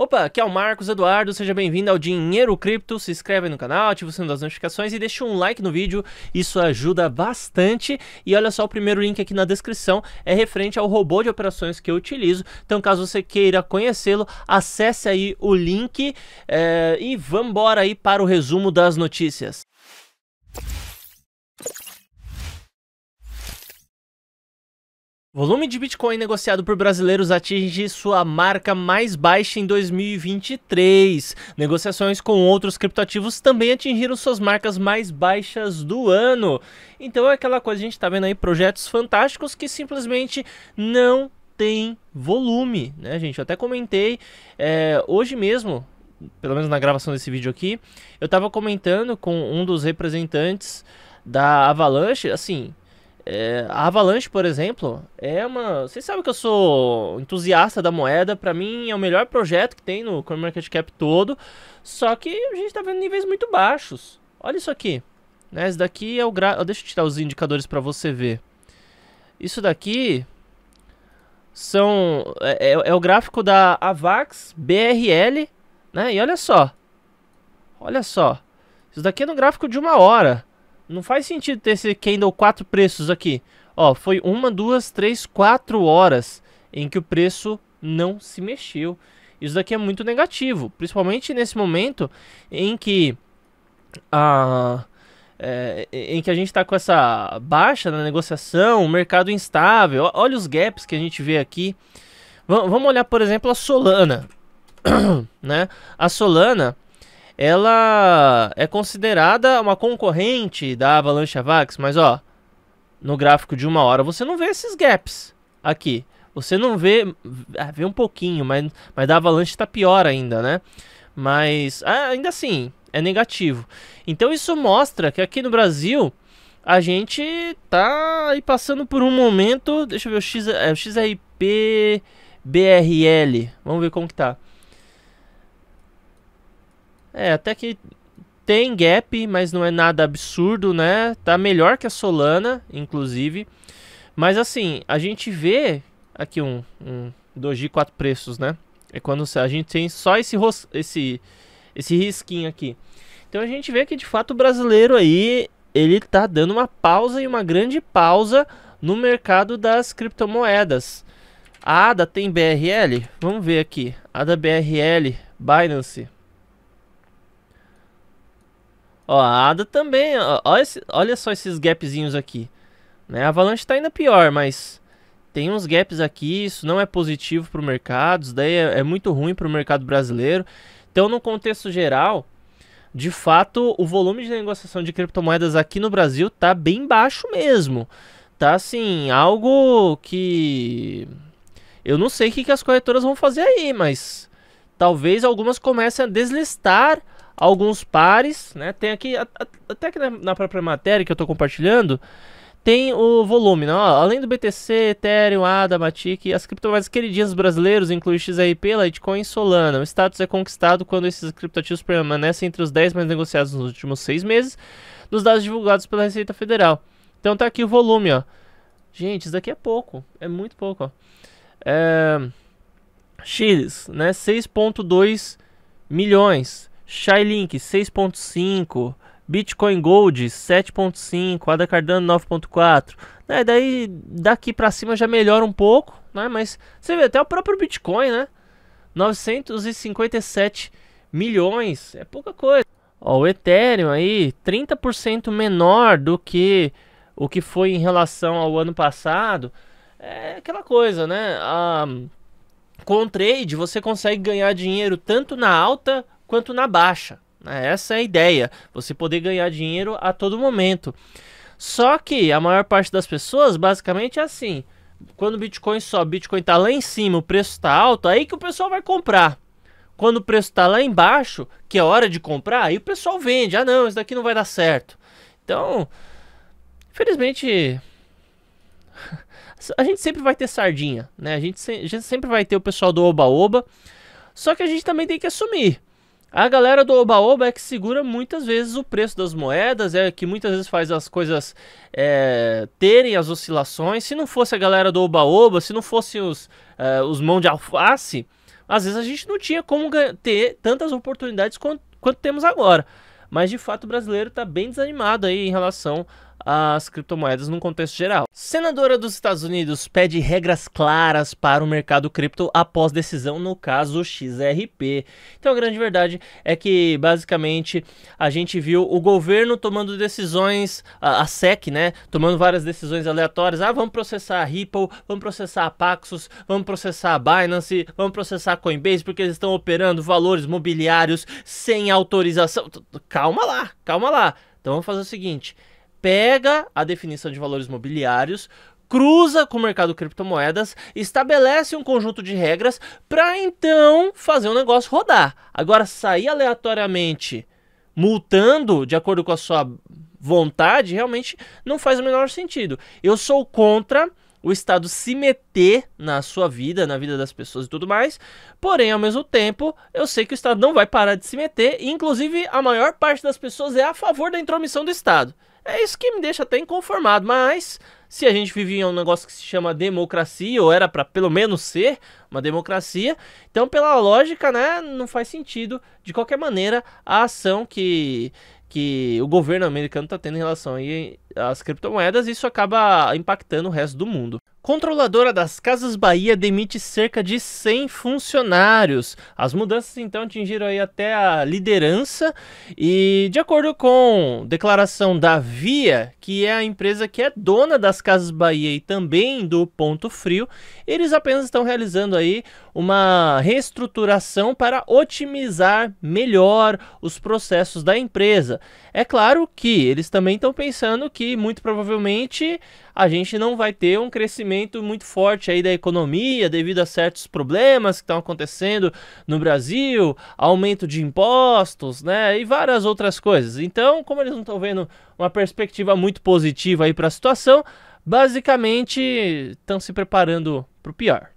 Opa, aqui é o Marcos Eduardo, seja bem-vindo ao Dinheiro Cripto. Se inscreve no canal, ativa o sino das notificações e deixa um like no vídeo, isso ajuda bastante. E olha só, o primeiro link aqui na descrição é referente ao robô de operações que eu utilizo. Então, caso você queira conhecê-lo, acesse aí o link é, e vambora aí para o resumo das notícias. Volume de Bitcoin negociado por brasileiros atinge sua marca mais baixa em 2023. Negociações com outros criptoativos também atingiram suas marcas mais baixas do ano. Então é aquela coisa, a gente está vendo aí projetos fantásticos que simplesmente não tem volume, né, gente? Eu até comentei é, hoje mesmo, pelo menos na gravação desse vídeo aqui, eu estava comentando com um dos representantes da Avalanche, assim, é, a Avalanche, por exemplo, é uma. Vocês sabem que eu sou entusiasta da moeda. Para mim é o melhor projeto que tem no CoinMarketCap todo. Só que a gente tá vendo níveis muito baixos. Olha isso aqui. Né? Esse daqui é o gráfico. Deixa eu tirar os indicadores para você ver. Isso daqui são é, é, é o gráfico da Avax BRL, né? E olha só. Olha só. Isso daqui é no gráfico de uma hora. Não faz sentido ter esse candle quatro preços aqui. Ó, foi uma, duas, três, quatro horas em que o preço não se mexeu. Isso daqui é muito negativo, principalmente nesse momento em que a é, em que a gente está com essa baixa na negociação, o mercado instável. Olha os gaps que a gente vê aqui. V vamos olhar, por exemplo, a Solana, né? A Solana ela é considerada uma concorrente da Avalanche Avax, mas ó, no gráfico de uma hora você não vê esses gaps aqui. Você não vê, ah, vê um pouquinho, mas, mas da Avalanche tá pior ainda, né? Mas ah, ainda assim, é negativo. Então isso mostra que aqui no Brasil a gente tá aí passando por um momento, deixa eu ver o, X, é, o XRP BRL, vamos ver como que tá. É, até que tem gap, mas não é nada absurdo, né? Tá melhor que a Solana, inclusive. Mas assim, a gente vê aqui um, um doji quatro preços, né? É quando a gente tem só esse esse esse risquinho aqui. Então a gente vê que de fato o brasileiro aí, ele tá dando uma pausa e uma grande pausa no mercado das criptomoedas. A ADA tem BRL? Vamos ver aqui. ADA BRL, Binance. Ó, a Ada também, ó, olha, esse, olha só esses gapzinhos aqui. Né? A Avalanche tá ainda pior, mas tem uns gaps aqui, isso não é positivo para o mercado, isso daí é, é muito ruim para o mercado brasileiro. Então, no contexto geral, de fato, o volume de negociação de criptomoedas aqui no Brasil tá bem baixo mesmo. Tá assim, algo que eu não sei o que, que as corretoras vão fazer aí, mas talvez algumas comecem a deslistar alguns pares, né? Tem aqui, até que na própria matéria que eu estou compartilhando, tem o volume, né? além do BTC, Ethereum, ADA, Matic, as criptomoedas queridinhas brasileiros, incluem XRP, Litecoin e Solana. O status é conquistado quando esses criptativos permanecem entre os 10 mais negociados nos últimos 6 meses, nos dados divulgados pela Receita Federal. Então tá aqui o volume, ó. Gente, isso daqui é pouco, é muito pouco, ó. É... Chiles, né? 6.2 milhões. Shylink 6.5, Bitcoin Gold 7.5, ADA Cardano 9.4. Né? Daí daqui para cima já melhora um pouco, né? Mas você vê até o próprio Bitcoin, né? 957 milhões, é pouca coisa. Ó, o Ethereum aí 30% menor do que o que foi em relação ao ano passado. É aquela coisa, né? Ah, com o trade você consegue ganhar dinheiro tanto na alta quanto na baixa. Né? Essa é a ideia, você poder ganhar dinheiro a todo momento. Só que a maior parte das pessoas, basicamente, é assim: quando o Bitcoin sobe, Bitcoin está lá em cima, o preço está alto, aí que o pessoal vai comprar. Quando o preço está lá embaixo, que é hora de comprar, aí o pessoal vende. Ah, não, isso daqui não vai dar certo. Então, infelizmente, a gente sempre vai ter sardinha, né? A gente, se, a gente sempre vai ter o pessoal do oba-oba. Só que a gente também tem que assumir a galera do Oba-Oba é que segura muitas vezes o preço das moedas, é que muitas vezes faz as coisas é, terem as oscilações. Se não fosse a galera do Oba-Oba, se não fosse os, é, os mão de alface, às vezes a gente não tinha como ter tantas oportunidades quanto, quanto temos agora. Mas de fato o brasileiro está bem desanimado aí em relação as criptomoedas num contexto geral. Senadora dos Estados Unidos pede regras claras para o mercado cripto após decisão no caso XRP. Então a grande verdade é que basicamente a gente viu o governo tomando decisões, a, SEC, né, tomando várias decisões aleatórias. Ah, vamos processar a Ripple, vamos processar a Paxos, vamos processar a Binance, vamos processar a Coinbase porque eles estão operando valores mobiliários sem autorização. Calma lá, calma lá. Então vamos fazer o seguinte: pega a definição de valores mobiliários, cruza com o mercado de criptomoedas, estabelece um conjunto de regras para então fazer o um negócio rodar. Agora, sair aleatoriamente multando de acordo com a sua vontade realmente não faz o menor sentido. Eu sou contra o Estado se meter na sua vida, na vida das pessoas e tudo mais. Porém, ao mesmo tempo, eu sei que o Estado não vai parar de se meter. E, inclusive, a maior parte das pessoas é a favor da intromissão do Estado. É isso que me deixa até inconformado, mas se a gente vivia um negócio que se chama democracia, ou era para pelo menos ser uma democracia, então pela lógica, né, não faz sentido de qualquer maneira a ação que que o governo americano está tendo em relação aí às criptomoedas, isso acaba impactando o resto do mundo. Controladora das Casas Bahia demite cerca de 100 funcionários. As mudanças então atingiram aí até a liderança e de acordo com declaração da Via, que é a empresa que é dona das Casas Bahia e também do Ponto Frio, eles apenas estão realizando aí uma reestruturação para otimizar melhor os processos da empresa. É claro que eles também estão pensando que muito provavelmente a gente não vai ter um crescimento momento muito forte aí da economia devido a certos problemas que estão acontecendo no Brasil, aumento de impostos, né, e várias outras coisas. Então, como eles não estão vendo uma perspectiva muito positiva aí para a situação, basicamente estão se preparando para o pior.